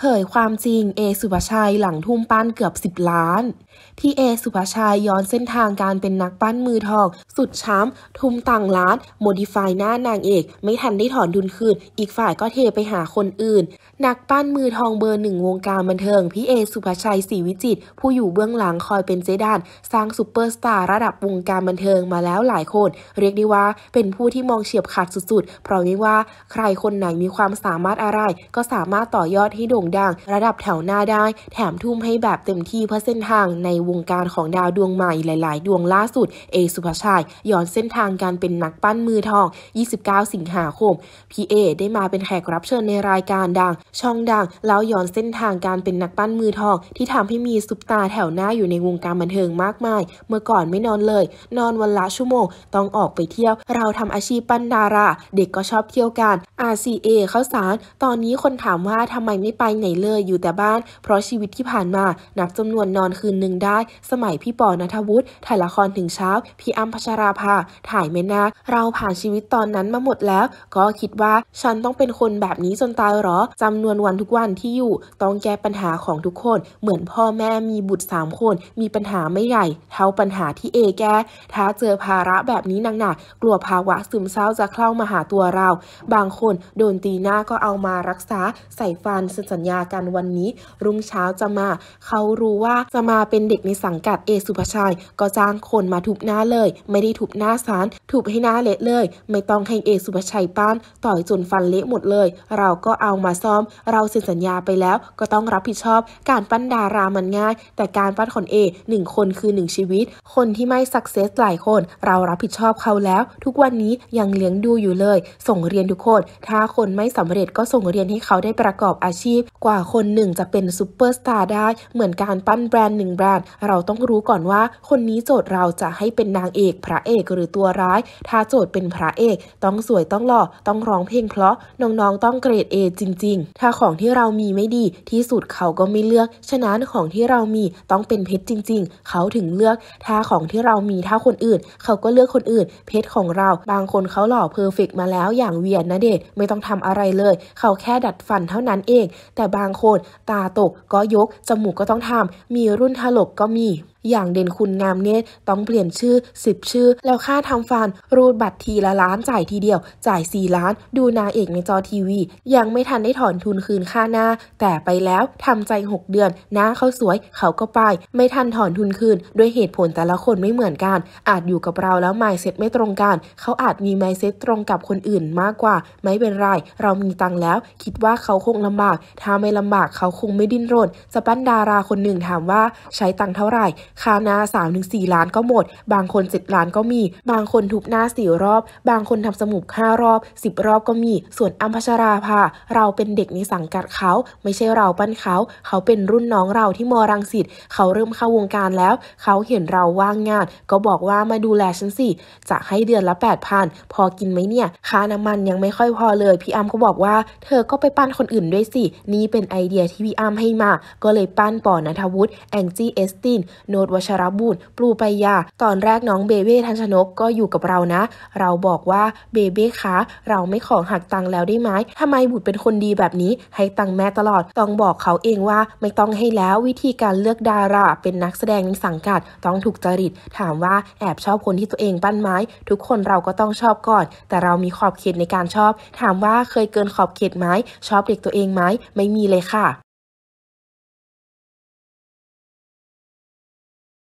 เผยความจริง เอสุภชัยหลังทุ่มปั้นเกือบ 10 ล้าน ที่เอสุภชัยย้อนเส้นทางการเป็นนักปั้นมือทอง สุดช้ำทุ่มตังล้านโมดิฟายหน้านางเอกไม่ทันได้ถอนดุนคืน อีกฝ่ายก็เทไปหาคนอื่น นักปั้นมือทองเบอร์หนึ่งวงการบันเทิงพี่เอสุภชัยศรีวิจิตผู้อยู่เบื้องหลังคอยเป็นเจดานสร้างซูเปอร์สตาร์ระดับวงการบันเทิงมาแล้วหลายคนเรียกได้ว่าเป็นผู้ที่มองเฉียบขาดสุด ๆ เพราะไม่ว่าใครคนไหนมีความสามารถอะไรก็สามารถต่อยอดให้โด่งดังระดับแถวหน้าได้ แถมทุ่มให้แบบเต็มที่เพื่อเส้นทางในวงการของดาวดวงใหม่หลาย ๆ ดวงล่าสุดเอสุภาชัยย้อนเส้นทางการเป็นนักปั้นมือทอง 29 สิงหาคมพีเอได้มาเป็นแขกรับเชิญในรายการดัง ช่องดังแล้วย้อนเส้นทางการเป็นนักปั้นมือทองที่ทำให้มีซุปตาแถวหน้าอยู่ในวงการบันเทิงมากมายเมื่อก่อนไม่นอนเลย นอนวันละ ชั่วโมงต้องออกไปเที่ยวเราทำอาชีพปั้นดารา เด็กก็ชอบเที่ยวกัน RCA เข้าสารตอนนี้คนถามว่าทำไมไม่ไปไหนเลยอยู่แต่บ้านเพราะชีวิตที่ผ่านมานับจำนวนนอนคืนหนึ่งได้สมัยพี่ปอนัทวุฒิถ่ายละครถึงเช้าพี่อ้ำพัชราภา ถ่ายไม่นาเราผ่านชีวิตตอนนั้นมาหมดแล้ว ก็คิดว่าฉันต้องเป็นคนแบบนี้จนตายหรอ จำนวนวันทุกวันที่อยู่ต้องแก้ปัญหาของทุกคน เหมือนพ่อแม่มีบุตรสามคน มีปัญหาไม่ใหญ่เท่าปัญหาที่เอแก้ถ้าเจอภาระแบบนี้หนักๆกลัวภาวะซึมเศร้าจะเข้ามาหาตัวเรา บางคน โดนตีหน้าก็เอามารักษา ใส่ฟันสัญญากันวันนี้ รุ่งเช้าจะมา เขารู้ว่าจะมาเป็นเด็กในสังกัดเอสุภชัย ก็จ้างคนมาทุบหน้าเลย ไม่ได้ทุบหน้าสารทุบให้หน้าเละเลย ไม่ต้องให้เอสุภชัยป้านต่อยจนฟันเละหมดเลย เราก็เอามาซ่อม เราเซ็นสัญญาไปแล้วก็ต้องรับผิดชอบ การปั้นดารามันง่าย แต่การปั้นคนเอหนึ่งคนคือหนึ่งชีวิต คนที่ไม่สักเซสหลายคน เรารับผิดชอบเขาแล้ว ทุกวันนี้ยังเลี้ยงดูอยู่เลย ส่งเรียนทุกคน ถ้าคนไม่สำเร็จก็ส่งเรียนให้เขาได้ประกอบอาชีพกว่าคนหนึ่งจะเป็นซูเปอร์สตาร์ได้ เหมือนการปั้นแบรนด์หนึ่งแบรนด์เราต้องรู้ก่อนว่าคนนี้โจทย์เราจะให้เป็นนางเอกพระเอกหรือตัวร้าย ถ้าโจทย์เป็นพระเอก ต้องสวยต้องหล่อ ต้องร้องเพลงเพราะน้องๆต้องเกรดเอจริงๆ ถ้าของที่เรามีไม่ดีที่สุด เขาก็ไม่เลือก ฉะนั้นของที่เรามีต้องเป็นเพชรจริง ๆ เขาถึงเลือกถ้าของที่เรามีถ้าคนอื่น เขาก็เลือกคนอื่น เพชรของเราบางคนเขาหล่อเพอร์เฟกมาแล้วอย่างเวียนนะเดชไม่ต้องทำอะไรเลย เขาแค่ดัดฟันเท่านั้นเองแต่บางคนตาตกก็ยก จมูกก็ต้องทำมีรุ่นถลกก็มีอย่างเด่นคุณงามเนตรต้องเปลี่ยนชื่อ10 ชื่อแล้วค่าทำฟันรูดบัตรทีละล้านจ่ายทีเดียว จ่าย4ล้าน ดูนางเอกในจอทีวี ยังไม่ทันได้ถอนทุนคืนค่าหน้า แต่ไปแล้วทำใจ 6 เดือนหน้า เขาสวย เขาก็ไป ไม่ทันถอนทุนคืนด้วยเหตุผลแต่ละคนไม่เหมือนกัน อาจอยู่กับเราแล้วไม่เซ็ตไม่ตรงกันเขาอาจมีไม่เซ็ตตรงกับคนอื่นมากกว่า ไม่เป็นไรเรามีตังแล้ว คิดว่าเขาคงลำบากถ้าไม่ลำบากเขาคงไม่ดิ้นรนจะปั้นดาราคนหนึ่งถามว่าใช้ตังเท่าไหร่ค้าหน้า3-4ล้านก็หมด บางคน 7 ล้านก็มี บางคนทุบหน้าสี่รอบ บางคนทำสมุบห้ารอบ 10 รอบก็มี ส่วนอัมพชราภาเราเป็นเด็กในสังกัดเขา ไม่ใช่เราปั้นเขา เขาเป็นรุ่นน้องเราที่มอรังสิตเขาเริ่มเข้าวงการแล้ว เขาเห็นเราว่างงาน ก็บอกว่ามาดูแลฉันสิจะให้เดือนละ8 0 0นพอกินไหมเนี่ยค่าน้ำมันยังไม่ค่อยพอเลยพี่อัมก็บอกว่าเธอก็ไปปั้นคนอื่นด้วยสิ นี่เป็นไอเดียที่พี่อัมให้มาก็เลยปั้นปอนัทวุฒิแองจี้เอสตินโนดวชรบุตรปลูไปยาตอนแรกน้องเบเบ้ทันชนกก็อยู่กับเรานะ เราบอกว่าเบเบ้คะเราไม่ขอหักตังแล้วได้ไหมทำไมบุตรเป็นคนดีแบบนี้ ให้ตังแม่ตลอดต้องบอกเขาเองว่า ไม่ต้องให้แล้ววิธีการเลือกดารา เป็นนักแสดงในสังกัดต้องถูกจริต ถามว่าแอบชอบคนที่ตัวเองปั้นไม้ทุกคนเราก็ต้องชอบก่อน แต่เรามีขอบเขตในการชอบ ถามว่าเคยเกินขอบเขตไหมชอบเด็กตัวเองไหมไม่มีเลยค่ะ